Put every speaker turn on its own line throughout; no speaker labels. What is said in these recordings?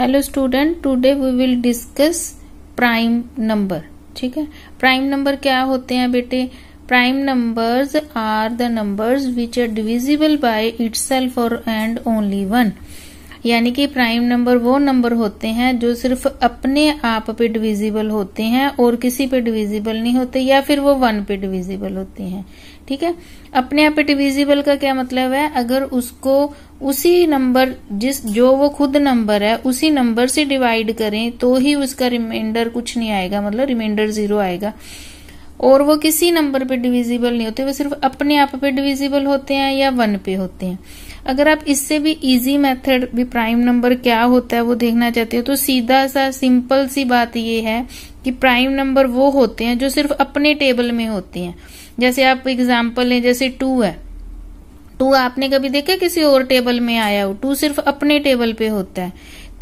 hello student today we will discuss prime number ठीक है prime number क्या होते हैं बेटे prime numbers are the numbers which are divisible by itself और एंड ओनली वन यानी कि प्राइम नंबर वो नंबर होते हैं जो सिर्फ अपने आप पे डिविजिबल होते हैं और किसी पे डिविजिबल नहीं होते या फिर वो वन पे डिविजिबल होते हैं ठीक है अपने आप पे डिविजिबल का क्या मतलब है अगर उसको उसी नंबर जिस जो वो खुद नंबर है उसी नंबर से डिवाइड करें तो ही उसका रिमाइंडर कुछ नहीं आएगा मतलब रिमाइंडर जीरो आएगा और वो किसी नंबर पे डिविजिबल नहीं होते वो सिर्फ अपने आप पे डिविजिबल होते हैं या वन पे होते हैं अगर आप इससे भी इजी मेथड भी प्राइम नंबर क्या होता है वो देखना चाहते हो तो सीधा सा सिंपल सी बात ये है कि प्राइम नंबर वो होते हैं जो सिर्फ अपने टेबल में होते हैं जैसे आप एग्जाम्पल लें जैसे टू है टू आपने कभी देखा किसी और टेबल में आया हो टू सिर्फ अपने टेबल पे होता है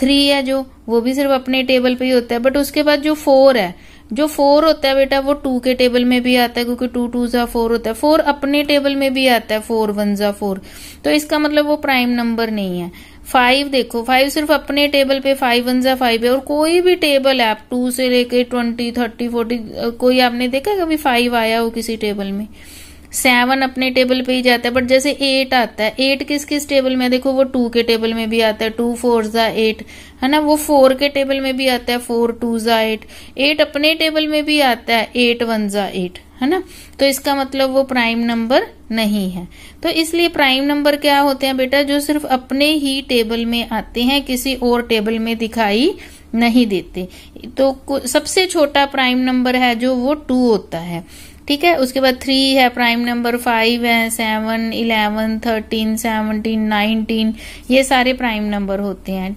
थ्री है जो वो भी सिर्फ अपने टेबल पे ही होता है बट उसके बाद जो फोर है जो फोर होता है बेटा वो टू के टेबल में भी आता है क्योंकि टू टू जा फोर होता है फोर अपने टेबल में भी आता है फोर वन जा फोर तो इसका मतलब वो प्राइम नंबर नहीं है फाइव देखो फाइव सिर्फ अपने टेबल पे फाइव वन ज़ा फाइव है और कोई भी टेबल है आप टू से लेके ट्वेंटी थर्टी फोर्टी कोई आपने देखा कभी फाइव आया हो किसी टेबल में सेवन अपने टेबल पे ही जाता है बट जैसे एट आता है एट किस किस टेबल में देखो वो टू के टेबल में भी आता है टू फोर ज़ा एट है ना वो फोर के टेबल में भी आता है फोर टू ज़ा एट एट अपने टेबल में भी आता है एट वन ज़ा एट है ना तो इसका मतलब वो प्राइम नंबर नहीं है तो इसलिए प्राइम नंबर क्या होते हैं बेटा जो सिर्फ अपने ही टेबल में आते हैं किसी और टेबल में दिखाई नहीं देते तो सबसे छोटा प्राइम नंबर है जो वो टू होता है ठीक है उसके बाद थ्री है प्राइम नंबर फाइव है seven eleven thirteen seventeen nineteen ये सारे प्राइम नंबर होते हैं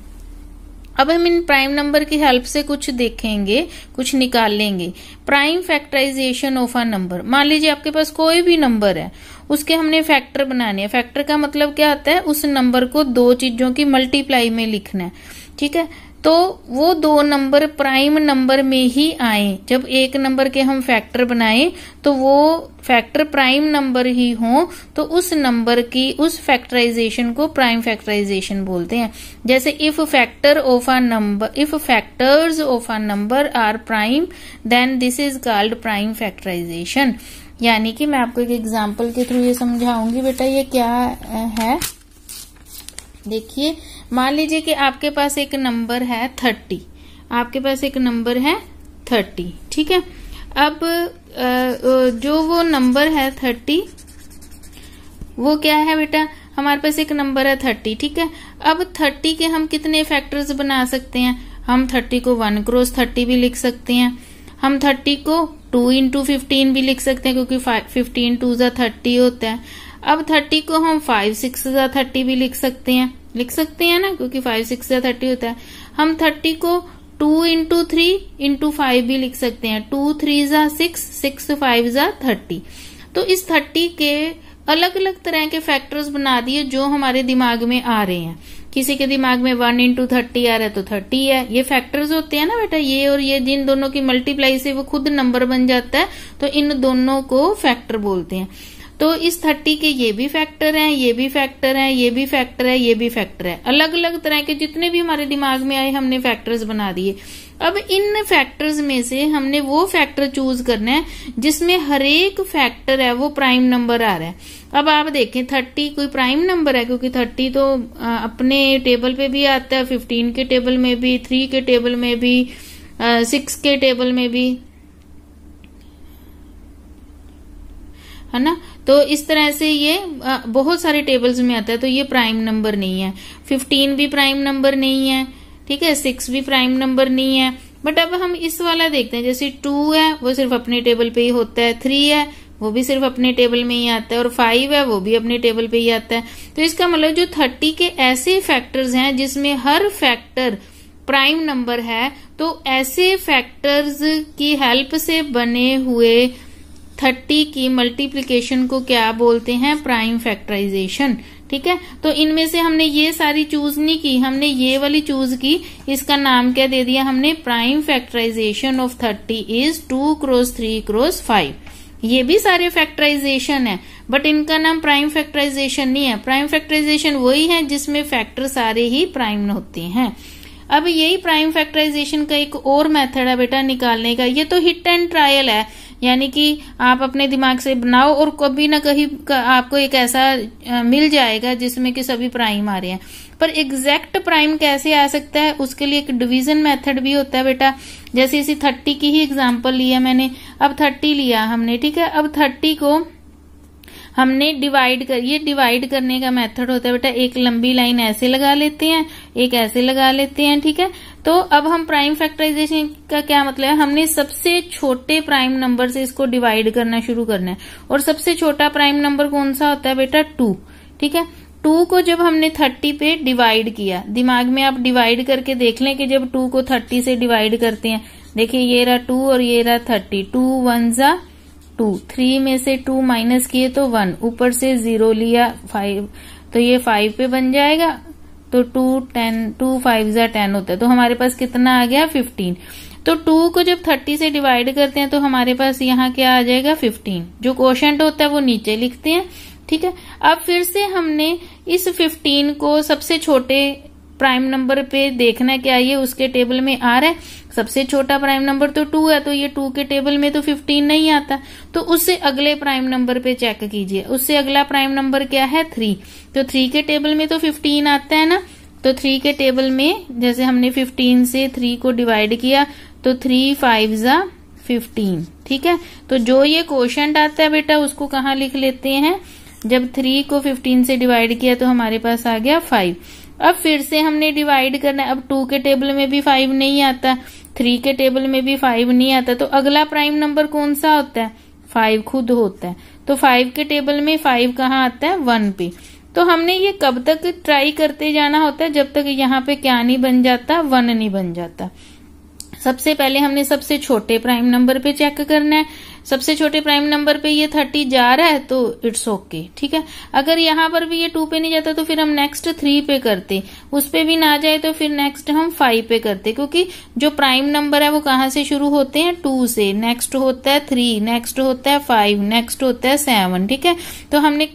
अब हम इन प्राइम नंबर की हेल्प से कुछ देखेंगे कुछ निकालेंगे prime factorization of a number मान लीजिए आपके पास कोई भी नंबर है उसके हमने फैक्टर बनाने हैं फैक्टर का मतलब क्या होता है उस नंबर को दो चीजों की मल्टीप्लाई में लिखना है ठीक है तो वो दो नंबर प्राइम नंबर में ही आए जब एक नंबर के हम फैक्टर बनाए तो वो फैक्टर प्राइम नंबर ही हो तो उस नंबर की उस फैक्टराइजेशन को प्राइम फैक्टराइजेशन बोलते हैं जैसे if factor of a number if factors of a number are prime then this is called prime factorization यानी कि मैं आपको एक एग्जाम्पल के थ्रू ये समझाऊंगी बेटा ये क्या है देखिए मान लीजिए कि आपके पास एक नंबर है थर्टी आपके पास एक नंबर है थर्टी ठीक है अब जो वो नंबर है थर्टी वो क्या है बेटा हमारे पास एक नंबर है थर्टी ठीक है अब थर्टी के हम कितने फैक्टर्स बना सकते हैं हम थर्टी को वन क्रोस थर्टी भी लिख सकते हैं हम थर्टी को टू इंटू फिफ्टीन भी लिख सकते हैं क्योंकि फिफ्टीन टू ज़ा थर्टी होता है अब थर्टी को हम फाइव सिक्स ज़ा थर्टी भी लिख सकते हैं लिख सकते हैं ना क्योंकि फाइव सिक्स ज़ा थर्टी होता है हम थर्टी को two into three into five भी लिख सकते हैं टू थ्री ज़ा सिक्स सिक्स फाइव ज़ा थर्टी तो इस थर्टी के अलग अलग तरह के फैक्टर्स बना दिए जो हमारे दिमाग में आ रहे हैं किसी के दिमाग में वन इंटू थर्टी आ रहा है तो थर्टी है ये फैक्टर्स होते हैं ना बेटा ये और ये जिन दोनों की मल्टीप्लाई से वो खुद नंबर बन जाता है तो इन दोनों को फैक्टर बोलते हैं तो इस थर्टी के ये भी फैक्टर हैं ये भी फैक्टर हैं ये भी फैक्टर है ये भी फैक्टर है अलग अलग तरह के जितने भी हमारे दिमाग में आए हमने फैक्टर्स बना दिए अब इन फैक्टर्स में से हमने वो फैक्टर चूज करना है जिसमें हरेक फैक्टर है वो प्राइम नंबर आ रहा है अब आप देखें थर्टी कोई प्राइम नंबर है क्योंकि थर्टी तो अपने टेबल पे भी आता है फिफ्टीन के टेबल में भी थ्री के टेबल में भी सिक्स के टेबल में भी है ना तो इस तरह से ये बहुत सारे टेबल्स में आता है तो ये प्राइम नंबर नहीं है फिफ्टीन भी प्राइम नंबर नहीं है ठीक है सिक्स भी प्राइम नंबर नहीं है बट अब हम इस वाला देखते हैं जैसे टू है वो सिर्फ अपने टेबल पे ही होता है थ्री है वो भी सिर्फ अपने टेबल में ही आता है और फाइव है वो भी अपने टेबल पे ही आता है तो इसका मतलब जो थर्टी के ऐसे फैक्टर्स हैं जिसमें हर फैक्टर प्राइम नंबर है तो ऐसे फैक्टर्स की हेल्प से बने हुए थर्टी की मल्टीप्लीकेशन को क्या बोलते हैं प्राइम फैक्टराइजेशन ठीक है तो इनमें से हमने ये सारी चूज नहीं की हमने ये वाली चूज की इसका नाम क्या दे दिया हमने prime factorization of thirty is two cross three cross five ये भी सारे फैक्टराइजेशन है बट इनका नाम प्राइम फैक्टराइजेशन नहीं है प्राइम फैक्टराइजेशन वही है जिसमें फैक्टर सारे ही प्राइम होते हैं अब यही प्राइम फैक्टराइजेशन का एक और मेथड है बेटा निकालने का ये तो हिट एंड ट्रायल है यानी कि आप अपने दिमाग से बनाओ और कभी ना कहीं आपको एक ऐसा मिल जाएगा जिसमें कि सभी प्राइम आ रहे हैं पर एग्जैक्ट प्राइम कैसे आ सकता है उसके लिए एक डिवीजन मेथड भी होता है बेटा जैसे इसी थर्टी की ही एग्जाम्पल लिया मैंने अब थर्टी लिया हमने ठीक है अब थर्टी को हमने डिवाइड कर ये डिवाइड करने का मेथड होता है बेटा एक लंबी लाइन ऐसे लगा लेते हैं एक ऐसे लगा लेते हैं ठीक है तो अब हम प्राइम फैक्टराइजेशन का क्या मतलब है हमने सबसे छोटे प्राइम नंबर से इसको डिवाइड करना शुरू करना है और सबसे छोटा प्राइम नंबर कौन सा होता है बेटा टू ठीक है टू को जब हमने थर्टी पे डिवाइड किया दिमाग में आप डिवाइड करके देख लें कि जब टू को थर्टी से डिवाइड करते हैं देखिए ये रहा टू और ये रहा थर्टी टू वन जा टू थ्री में से टू माइनस किए तो वन ऊपर से जीरो लिया फाइव तो ये फाइव पे बन जाएगा तो टू टेन टू फाइव ज़ा टेन होता है तो हमारे पास कितना आ गया फिफ्टीन तो टू को जब थर्टी से डिवाइड करते हैं तो हमारे पास यहाँ क्या आ जाएगा फिफ्टीन जो क्वेश्चन होता है वो नीचे लिखते हैं ठीक है अब फिर से हमने इस फिफ्टीन को सबसे छोटे प्राइम नंबर पे देखना क्या ये उसके टेबल में आ रहा है सबसे छोटा प्राइम नंबर तो टू है तो ये टू के टेबल में तो फिफ्टीन नहीं आता तो उससे अगले प्राइम नंबर पे चेक कीजिए उससे अगला प्राइम नंबर क्या है थ्री तो थ्री के टेबल में तो फिफ्टीन आता है ना तो थ्री के टेबल में जैसे हमने फिफ्टीन से थ्री को डिवाइड किया तो थ्री फाइव जा फिफ्टीन ठीक है तो जो ये क्वेश्चन आता है बेटा उसको कहाँ लिख लेते हैं जब थ्री को फिफ्टीन से डिवाइड किया तो हमारे पास आ गया फाइव अब फिर से हमने डिवाइड करना है अब टू के टेबल में भी फाइव नहीं आता थ्री के टेबल में भी फाइव नहीं आता तो अगला प्राइम नंबर कौन सा होता है फाइव खुद होता है तो फाइव के टेबल में फाइव कहाँ आता है वन पे तो हमने ये कब तक ट्राई करते जाना होता है जब तक यहाँ पे क्या नहीं बन जाता वन नहीं बन जाता सबसे पहले हमने सबसे छोटे प्राइम नंबर पे चेक करना है सबसे छोटे प्राइम नंबर पे ये थर्टी जा रहा है तो इट्स ओके okay, ठीक है अगर यहां पर भी ये टू पे नहीं जाता तो फिर हम नेक्स्ट थ्री पे करते उस पे भी ना जाए तो फिर नेक्स्ट हम फाइव पे करते क्योंकि जो प्राइम नंबर है वो कहाँ से शुरू होते हैं टू से नेक्स्ट होता है थ्री नेक्स्ट होता है फाइव नेक्स्ट होता है सेवन ठीक है तो हमने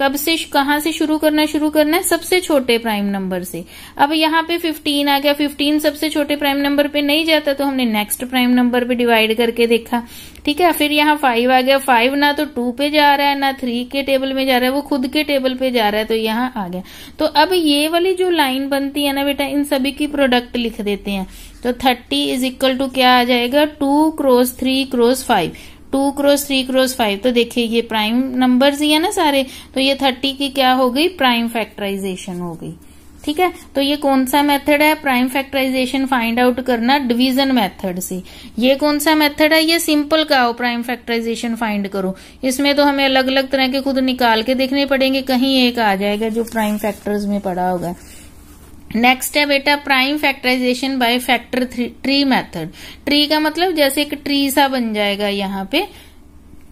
कब से कहाँ से शुरू करना शुरू करना है सबसे छोटे प्राइम नंबर से अब यहाँ पे फिफ्टीन आ गया फिफ्टीन सबसे छोटे प्राइम नंबर पे नहीं जाता तो हमने नेक्स्ट प्राइम नंबर पे डिवाइड करके देखा ठीक है फिर यहाँ फाइव आ गया फाइव ना तो टू पे जा रहा है ना थ्री के टेबल में जा रहा है वो खुद के टेबल पे जा रहा है तो यहाँ आ गया तो अब ये वाली जो लाइन बनती है ना बेटा इन सभी की प्रोडक्ट लिख देते हैं तो थर्टी इज इक्वल टू क्या आ जाएगा two cross three cross five two cross three cross five तो देखिए ये प्राइम नंबर्स ही है ना सारे तो ये थर्टी की क्या हो गई प्राइम फैक्टराइजेशन हो गई ठीक है तो ये कौन सा मेथड है प्राइम फैक्टराइजेशन फाइंड आउट करना डिवीजन मेथड से ये कौन सा मेथड है ये सिंपल का हो प्राइम फैक्टराइजेशन फाइंड करो इसमें तो हमें अलग अलग तरह के खुद निकाल के देखने पड़ेंगे कहीं एक आ जाएगा जो प्राइम फैक्टर्स में पड़ा होगा नेक्स्ट है बेटा prime factorization by factor tree method tree का मतलब जैसे एक ट्री सा बन जाएगा यहाँ पे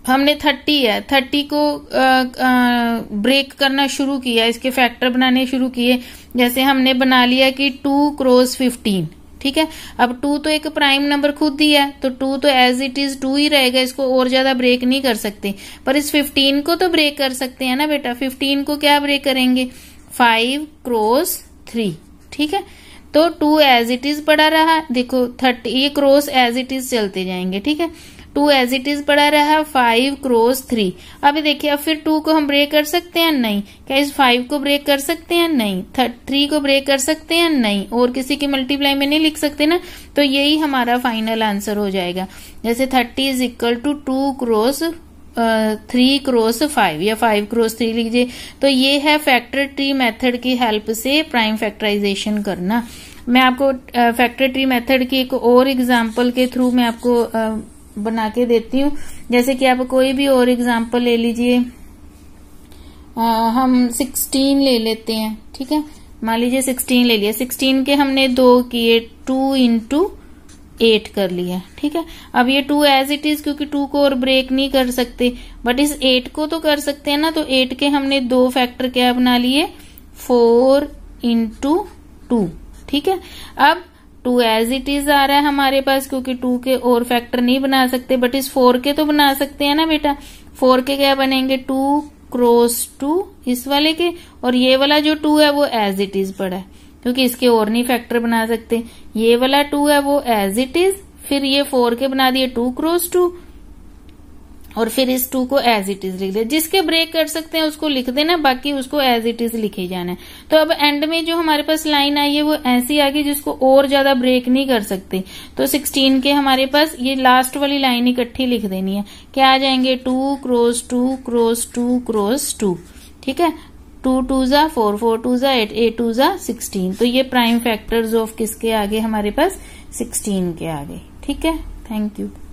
हमने थर्टी है थर्टी को आ, आ, ब्रेक करना शुरू किया इसके फैक्टर बनाने शुरू किए जैसे हमने बना लिया कि टू क्रोस फिफ्टीन ठीक है अब टू तो एक प्राइम नंबर खुद ही है तो टू तो एज इट इज टू ही रहेगा इसको और ज्यादा ब्रेक नहीं कर सकते पर इस फिफ्टीन को तो ब्रेक कर सकते हैं ना बेटा फिफ्टीन को क्या ब्रेक करेंगे फाइव क्रोस थ्री ठीक है तो टू एज इट इज पड़ा रहा देखो थर्टी ये क्रोस एज इट इज चलते जाएंगे ठीक है टू एज इट इज पड़ा रहा फाइव क्रोस थ्री अभी देखिए अब फिर टू को हम ब्रेक कर सकते हैं नहीं क्या इस फाइव को ब्रेक कर सकते हैं नहीं थ्री को ब्रेक कर सकते हैं नहीं और किसी की मल्टीप्लाई में नहीं लिख सकते ना तो यही हमारा फाइनल आंसर हो जाएगा जैसे thirty is equal to two cross three cross five या फाइव क्रोस थ्री लीजिए तो ये है फैक्टर ट्री मेथड की हेल्प से प्राइम फैक्टराइजेशन करना मैं आपको फैक्टर ट्री मेथड की एक और एग्जांपल के थ्रू मैं आपको uh, बना के देती हूँ जैसे कि आप कोई भी और एग्जाम्पल ले लीजिए हम सिक्सटीन ले लेते हैं ठीक है मान लीजिए सिक्सटीन ले लिया सिक्सटीन के हमने दो किए टू इंटू एट कर लिया ठीक है अब ये टू एज इट इज क्योंकि टू को और ब्रेक नहीं कर सकते बट इस एट को तो कर सकते हैं ना तो एट के हमने दो फैक्टर क्या बना लिए फोर इंटू टू ठीक है अब टू एज इट इज आ रहा है हमारे पास क्योंकि टू के और फैक्टर नहीं बना सकते बट इस फोर के तो बना सकते हैं ना बेटा फोर के क्या बनेंगे टू क्रॉस टू इस वाले के और ये वाला जो टू है वो एज इट इज पड़ा है क्योंकि इसके और नहीं फैक्टर बना सकते ये वाला टू है वो एज इट इज फिर ये फोर के बना दिए टू क्रॉस टू और फिर इस टू को एज इट इज लिख दिया जिसके ब्रेक कर सकते हैं उसको लिख देना बाकी उसको एज इट इज लिखे जाना है तो अब एंड में जो हमारे पास लाइन आई है वो ऐसी आ गई जिसको और ज्यादा ब्रेक नहीं कर सकते तो सिक्सटीन के हमारे पास ये लास्ट वाली लाइन इकट्ठी लिख देनी है क्या आ जाएंगे two cross two cross two cross two ठीक है टू टू जा फोर फोर टू जा एट एट टू जा सिक्सटीन तो ये प्राइम फैक्टर्स ऑफ किसके आगे हमारे पास सिक्सटीन के आगे ठीक है थैंक यू